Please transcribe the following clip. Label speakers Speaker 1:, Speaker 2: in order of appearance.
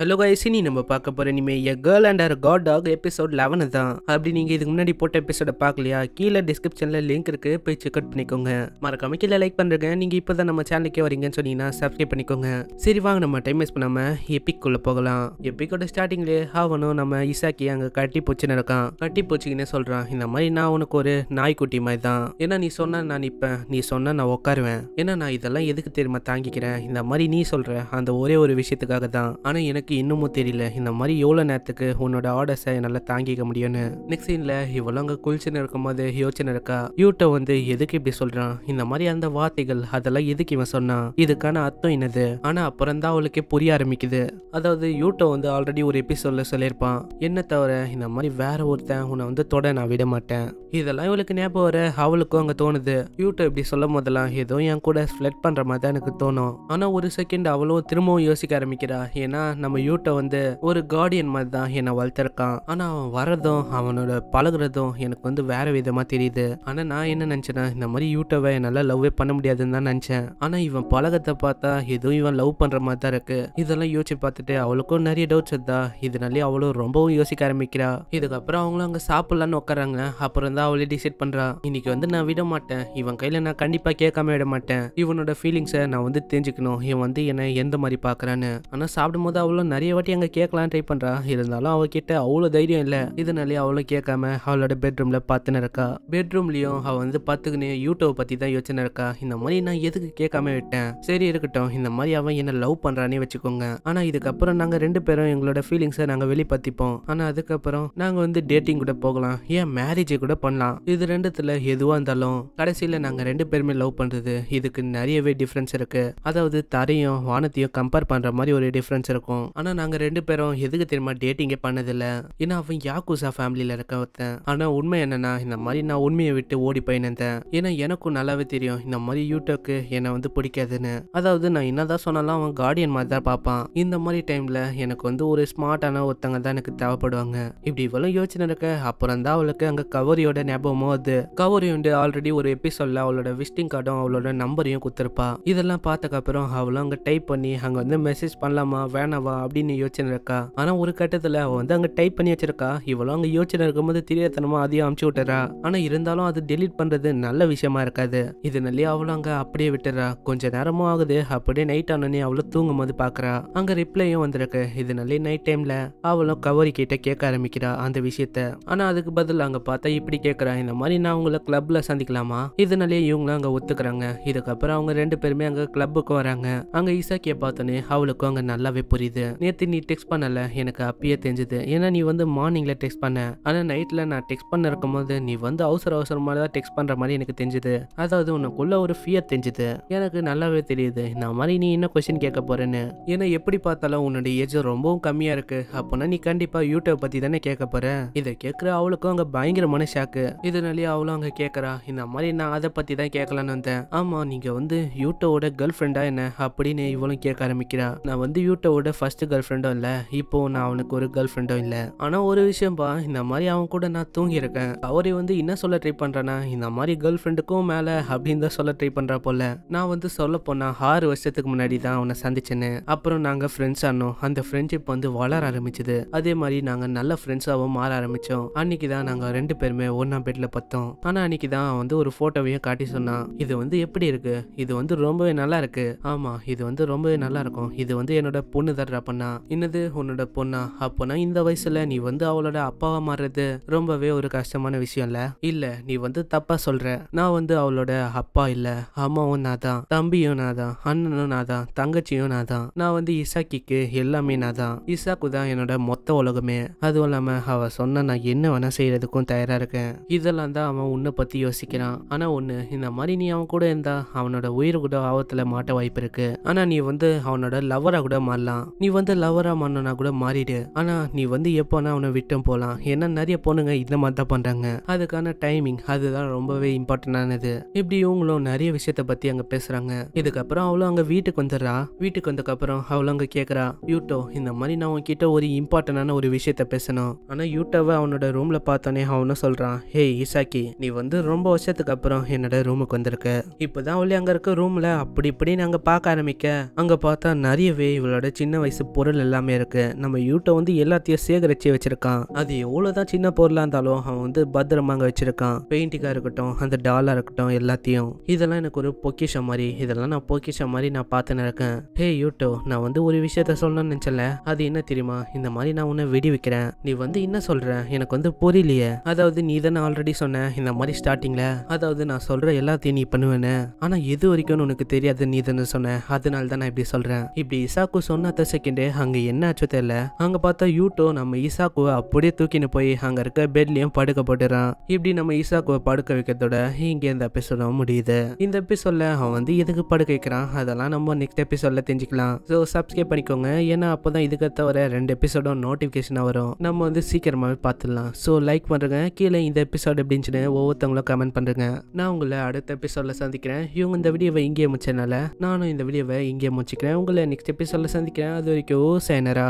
Speaker 1: hello guys நீ நம்ம பார்க்க போகிற இனிமேல் a girl and her guard dog episode eleven தான் அப்படி நீங்கள் இதுக்கு முன்னாடி போட்ட எபிசோடை பார்க்கலையா கீழே டிஸ்கிரிப்ஷனில் லிங்க் இருக்கு போய் செக் அவுட் பண்ணிக்கோங்க மறக்காம கீழே லைக் பண்ணுறேங்க நீங்கள் இப்போ தான் நம்ம சேனலுக்கே வரீங்கன்னு சொன்னீங்கன்னா சப்ஸ்கிரைப் பண்ணிக்கோங்க சரி வாங்க நம்ம டைம் வேஸ்ட் பண்ணாமல் குள்ளே போகலாம் எப்பிக்கோட ஸ்டார்டிங்லேயே ஹாவனும் நம்ம இசாக்கி அங்கே கட்டி போச்சுன்னு இருக்கான் கட்டி போச்சுக்கினே சொல்கிறான் இந்த மாதிரி நான் உனக்கு ஒரு நாய்க்குட்டி மாதிரி தான் ஏன்னா நீ சொன்னால் நான் நிற்பேன் நீ சொன்னால் நான் உட்காருவேன் ஏன்னா நான் இதெல்லாம் எதுக்கு தெரியுமா தாங்கிக்கிறேன் இந்த மாதிரி நீ சொல்கிற அந்த ஒரே ஒரு விஷயத்துக்காக தான் ஆனால் எனக்கு எனக்கு இன்னமும் தெரியல இந்த மாதிரி எவ்வளோ நேரத்துக்கு உன்னோட ஆர்டர்ஸை என்னால் தாங்கிக்க முடியும்னு நெக்ஸ்ட் சீனில் இவ்வளோ அங்கே குளிச்சுன்னு போது யோசனை இருக்கா யூட்டை வந்து எதுக்கு இப்படி சொல்கிறான் இந்த மாதிரி அந்த வார்த்தைகள் அதெல்லாம் எதுக்கு இவன் சொன்னான் இதுக்கான அர்த்தம் என்னது ஆனால் அப்புறம் தான் அவளுக்கே புரிய ஆரம்பிக்குது அதாவது யூட்டோ வந்து ஆல்ரெடி ஒரு எபிசோட்ல சொல்லியிருப்பான் என்ன தவிர இந்த மாதிரி வேற ஒருத்தன் உன்னை வந்து தொட நான் விட மாட்டேன் இதெல்லாம் இவளுக்கு ஞாபகம் வர அவளுக்கும் அங்கே தோணுது யூட்டோ இப்படி சொல்லும் போதெல்லாம் ஏதோ என் கூட ஸ்ப்ளெட் பண்ணுற மாதிரி தான் எனக்கு தோணும் ஆனால் ஒரு செகண்ட் அவ்வளோ திரும்பவும் யோசிக்க ஆரம்பிக்கிறா ஏன்னா நம்ம யூட்ட வந்து ஒரு கார்டியன் மாதிரி தான் என்னை வளர்த்துருக்கான் ஆனால் அவன் வரதும் அவனோட பழகுறதும் எனக்கு வந்து வேற விதமாக தெரியுது ஆனால் நான் என்ன நினச்சேன்னா இந்த மாதிரி யூட்டவை என்னால் லவ்வே பண்ண முடியாதுன்னு தான் நினச்சேன் ஆனால் இவன் பழகத்தை பார்த்தா எதுவும் இவன் லவ் பண்ணுற மாதிரி தான் இருக்கு இதெல்லாம் யோசிச்சு பார்த்துட்டு அவளுக்கும் நிறைய டவுட்ஸ் இருந்தா இதனாலே அவளும் ரொம்பவும் யோசிக்க ஆரம்பிக்கிறா இதுக்கப்புறம் அவங்களும் அங்கே சாப்பிட்லான்னு உட்காராங்க அப்புறம் தான் அவளே டிசைட் பண்றா இன்னைக்கு வந்து நான் விட மாட்டேன் இவன் கையில் நான் கண்டிப்பாக கேட்காம விட மாட்டேன் இவனோட ஃபீலிங்ஸை நான் வந்து தெரிஞ்சுக்கணும் இவன் வந்து என்னை எந்த மாதிரி பாக்குறான்னு ஆனால் சாப்பிடும்போது அவ்வளோ நிறைய வாட்டி அங்கே கேட்கலாம் ட்ரை பண்ணுறான் இருந்தாலும் அவகிட்ட அவ்வளோ தைரியம் இல்லை இதனாலேயே அவ்வளோ கேட்காம அவளோட பெட்ரூமில் பார்த்துன்னு இருக்கா பெட்ரூம்லேயும் அவள் வந்து பார்த்துக்கினே யூடியூப் பற்றி தான் யோசனை இருக்கா இந்த மாதிரி நான் எதுக்கு கேட்காம விட்டேன் சரி இருக்கட்டும் இந்த மாதிரி அவன் என்ன லவ் பண்ணுறானே வச்சுக்கோங்க ஆனால் இதுக்கப்புறம் நாங்கள் ரெண்டு பேரும் எங்களோட ஃபீலிங்ஸை நாங்கள் வெளிப்படுத்திப்போம் ஆனால் அதுக்கப்புறம் நாங்கள் வந்து டேட்டிங் கூட போகலாம் ஏன் மேரேஜை கூட பண்ணலாம் இது ரெண்டுத்தில் எதுவாக இருந்தாலும் கடைசியில் நாங்கள் ரெண்டு பேருமே லவ் பண்ணுறது இதுக்கு நிறையவே டிஃப்ரென்ஸ் இருக்குது அதாவது தரையும் வானத்தையும் கம்பேர் பண்ணுற மாதிரி ஒரு டிஃப்ரென்ஸ் இருக்கும் ஆனால் நாங்கள் ரெண்டு பேரும் எதுக்கு தெரியுமா டேட்டிங்கே பண்ணதில்லை ஏன்னா அவன் யாக்குசா ஃபேமிலியில் இருக்க ஒருத்தன் ஆனால் உண்மை என்னன்னா இந்த மாதிரி நான் உண்மையை விட்டு ஓடி போயினேன் ஏன்னா எனக்கும் நல்லாவே தெரியும் இந்த மாதிரி யூடியூப்க்கு என்னை வந்து பிடிக்காதுன்னு அதாவது நான் என்னதான் சொன்னாலும் அவன் கார்டியன் மாதிரி தான் பார்ப்பான் இந்த மாதிரி டைமில் எனக்கு வந்து ஒரு ஸ்மார்ட்டான ஒருத்தங்க தான் எனக்கு தேவைப்படுவாங்க இப்படி இவ்வளோ யோசனை இருக்க அப்புறம் தான் அவளுக்கு அங்கே கவரியோட ஞாபகமோ அது கவரி வந்து ஆல்ரெடி ஒரு எபிசோட்ல அவளோட விசிட்டிங் கார்டும் அவளோட நம்பரையும் கொடுத்துருப்பா இதெல்லாம் பார்த்தக்கப்புறம் அவளும் அங்கே டைப் பண்ணி அங்கே வந்து மெசேஜ் பண்ணலாமா வேணாவா அப்படின்னு யோசனை இருக்கா ஆனா ஒரு கட்டத்துல அவ வந்து அங்க டைப் பண்ணி வச்சிருக்கா இவ்வளவு அங்க யோசனை இருக்கும்போது தெரியாதனமா அதையும் அமுச்சு விட்டுறா ஆனா இருந்தாலும் அது டெலிட் பண்றது நல்ல விஷயமா இருக்காது இதனாலேயே அவளும் அங்க அப்படியே விட்டுறா கொஞ்ச நேரமும் ஆகுது அப்படியே நைட் ஆனே அவளும் தூங்கும் போது பாக்குறா அங்க ரிப்ளையும் வந்திருக்கு இதனாலே நைட் டைம்ல அவளும் கவரி கிட்ட கேட்க ஆரம்பிக்கிறா அந்த விஷயத்த ஆனா அதுக்கு பதில் அங்க பார்த்தா இப்படி கேக்குறா இந்த மாதிரி நான் உங்களை கிளப்ல சந்திக்கலாமா இதனாலே இவங்களும் அங்க ஒத்துக்கிறாங்க இதுக்கப்புறம் அவங்க ரெண்டு பேருமே அங்க கிளப்புக்கு வராங்க அங்க இசாக்கிய பார்த்தோன்னே அவளுக்கும் அங்க நல்லாவே புரியுது நேற்று நீ டெக்ஸ்ட் பண்ணலை எனக்கு அப்பயே தெரிஞ்சுது ஏன்னா நீ வந்து மார்னிங்கில் டெக்ஸ்ட் பண்ண ஆனால் நைட்டில் நான் டெக்ஸ்ட் பண்ண இருக்கும்போது நீ வந்து அவசர அவசரமாக தான் டெக்ஸ்ட் பண்ணுற மாதிரி எனக்கு தெரிஞ்சுது அதாவது உனக்குள்ள ஒரு ஃபியர் தெரிஞ்சுது எனக்கு நல்லாவே தெரியுது நான் மாதிரி நீ என்ன கொஸ்டின் கேட்க போகிறேன்னு ஏன்னா எப்படி பார்த்தாலும் உன்னோட ஏஜ் ரொம்பவும் கம்மியாக இருக்குது அப்போனா நீ கண்டிப்பாக யூடியூப் பற்றி தானே கேட்க போற இதை கேட்குற அவளுக்கும் அங்கே பயங்கரமான ஷாக்கு இதனாலேயே அவளும் அங்கே கேட்குறா இந்த மாதிரி நான் அதை பற்றி தான் கேட்கலான்னு வந்தேன் ஆமாம் நீங்கள் வந்து யூட்டோவோட கேர்ள் ஃப்ரெண்டா என்ன அப்படின்னு இவளும் கேட்க ஆரம்பிக்கிறா நான் வந்து யூட்டோவோட ஃபர்ஸ்ட் ஃபஸ்ட்டு கேர்ள் ஃப்ரெண்டும் இல்லை இப்போது நான் அவனுக்கு ஒரு கேர்ள் ஃப்ரெண்டும் இல்லை ஆனால் ஒரு விஷயம்ப்பா இந்த மாதிரி அவன் கூட நான் தூங்கியிருக்கேன் அவரை வந்து என்ன சொல்ல ட்ரை பண்ணுறேன்னா இந்த மாதிரி கேர்ள் ஃப்ரெண்டுக்கும் மேலே அப்படின்னு தான் சொல்ல ட்ரை பண்ணுறா போல நான் வந்து சொல்ல போனால் ஆறு வருஷத்துக்கு முன்னாடி தான் அவனை சந்திச்சேன்னு அப்புறம் நாங்கள் ஃப்ரெண்ட்ஸ் ஆனோம் அந்த ஃப்ரெண்ட்ஷிப் வந்து வளர ஆரம்பிச்சது அதே மாதிரி நாங்கள் நல்ல ஃப்ரெண்ட்ஸாகவும் மாற ஆரம்பித்தோம் அன்னைக்கு தான் நாங்கள் ரெண்டு பேருமே ஒன்றா பெட்டில் பார்த்தோம் ஆனால் அன்னைக்கு தான் வந்து ஒரு ஃபோட்டோவையும் காட்டி சொன்னான் இது வந்து எப்படி இருக்குது இது வந்து ரொம்பவே நல்லா இருக்குது ஆமாம் இது வந்து ரொம்பவே நல்லா இருக்கும் இது வந்து என்னோட பொண்ணு தர்றா பண்ணா என்னது உன்னோட பொண்ணா அப்போனா இந்த வயசுல நீ வந்து அவளோட அப்பாவா மாறுறது ரொம்பவே ஒரு கஷ்டமான விஷயம் இல்ல இல்ல நீ வந்து தப்பா சொல்ற நான் வந்து அவளோட அப்பா இல்ல அம்மாவும் நான் தான் தம்பியும் நான் தான் அண்ணனும் நான் தான் தங்கச்சியும் நான் தான் நான் வந்து இசாக்கிக்கு எல்லாமே நான் தான் இசாக்கு தான் என்னோட மொத்த உலகமே அதுவும் இல்லாம அவ சொன்ன நான் என்ன வேணா செய்யறதுக்கும் தயாரா இருக்கேன் இதெல்லாம் தான் அவன் உன்னை பத்தி யோசிக்கிறான் ஆனா ஒண்ணு இந்த மாதிரி நீ அவன் கூட இருந்தா அவனோட உயிர் கூட ஆபத்துல மாட்ட வாய்ப்பு இருக்கு ஆனா நீ வந்து அவனோட லவ்வரா கூட மாறலாம் நீ வந்து லவரா மன்னனா கூட மாறிடு ஆனா நீ வந்து எப்போனா அவனை விட்டம் போகலாம் ஏன்னா நிறைய பொண்ணுங்க இந்த மாதிரி தான் பண்றாங்க அதுக்கான டைமிங் அதுதான் ரொம்பவே இம்பார்ட்டன்டானது இப்படி இவங்களும் நிறைய விஷயத்த பத்தி அங்க பேசுறாங்க இதுக்கப்புறம் அவளும் அங்க வீட்டுக்கு வந்துடுறா வீட்டுக்கு வந்ததுக்கப்புறம் அவளும் அங்க கேக்குறா யூட்டோ இந்த மாதிரி நான் உன்கிட்ட ஒரு இம்பார்ட்டன்டான ஒரு விஷயத்த பேசணும் ஆனா யூட்டோவை அவனோட ரூம்ல பார்த்தோன்னே அவனும் சொல்றான் ஹே இசாக்கி நீ வந்து ரொம்ப வருஷத்துக்கு அப்புறம் என்னோட ரூமுக்கு வந்திருக்க இப்போதான் அவளே அங்க இருக்க ரூம்ல அப்படி இப்படி நாங்க பார்க்க ஆரம்பிக்க அங்க பார்த்தா நிறையவே இவளோட சின்ன வயசு பொருள் எல்லாமே இருக்குது நம்ம யூட்ட வந்து எல்லாத்தையும் சேகரித்து வச்சுருக்கான் அது எவ்வளோ தான் சின்ன பொருளாக இருந்தாலும் அவன் வந்து பத்திரமாங்க வச்சுருக்கான் பெயிண்டிங்காக இருக்கட்டும் அந்த டாலாக இருக்கட்டும் எல்லாத்தையும் இதெல்லாம் எனக்கு ஒரு பொக்கிஷம் மாதிரி இதெல்லாம் நான் பொக்கிஷம் மாதிரி நான் பார்த்துன்னு இருக்கேன் ஹே யூட்டோ நான் வந்து ஒரு விஷயத்த சொல்லணும்னு நினைச்சல அது என்ன தெரியுமா இந்த மாதிரி நான் உன்னை விடுவிக்கிறேன் நீ வந்து என்ன சொல்கிற எனக்கு வந்து புரியலையே அதாவது நீ தானே ஆல்ரெடி சொன்ன இந்த மாதிரி ஸ்டார்டிங்கில் அதாவது நான் சொல்ற எல்லாத்தையும் நீ பண்ணுவேன்னு ஆனால் எது வரைக்கும் உனக்கு தெரியாது நீ தானே சொன்ன அதனால தான் நான் இப்படி சொல்கிறேன் இப்படி இசாக்கு சொன்ன அத்த செகண்ட் உட்காந்துட்டு அங்கே என்ன ஆச்சோ தெரியல அங்க பார்த்தா யூட்டோ நம்ம ஈசாக்குவை அப்படியே தூக்கின்னு போய் அங்க இருக்க பெட்லயும் படுக்க போட்டுறான் இப்படி நம்ம ஈசாக்குவை படுக்க வைக்கிறதோட இங்கே இந்த எபிசோட முடியுது இந்த எபிசோடில் அவன் வந்து எதுக்கு படுக்க வைக்கிறான் அதெல்லாம் நம்ம நெக்ஸ்ட் எபிசோடில் தெரிஞ்சுக்கலாம் ஸோ சப்ஸ்கிரைப் பண்ணிக்கோங்க ஏன்னா அப்போ தான் இதுக்கு தவிர ரெண்டு எபிசோடும் நோட்டிஃபிகேஷனாக வரும் நம்ம வந்து சீக்கிரமாவே பார்த்துடலாம் ஸோ லைக் பண்ணுறேங்க கீழே இந்த எபிசோடு எப்படின்னு ஒவ்வொருத்தவங்களும் கமெண்ட் பண்ணுறேங்க நான் உங்களை அடுத்த எபிசோடில் சந்திக்கிறேன் இவங்க இந்த வீடியோவை இங்கேயே முடிச்சதுனால நானும் இந்த வீடியோவை இங்கேயே முடிச்சுக்கிறேன் உங்களை நெக்ஸ்ட் எபிசோடில் சந்திக்கிறேன் அது வரைக்கும் यू सैनरा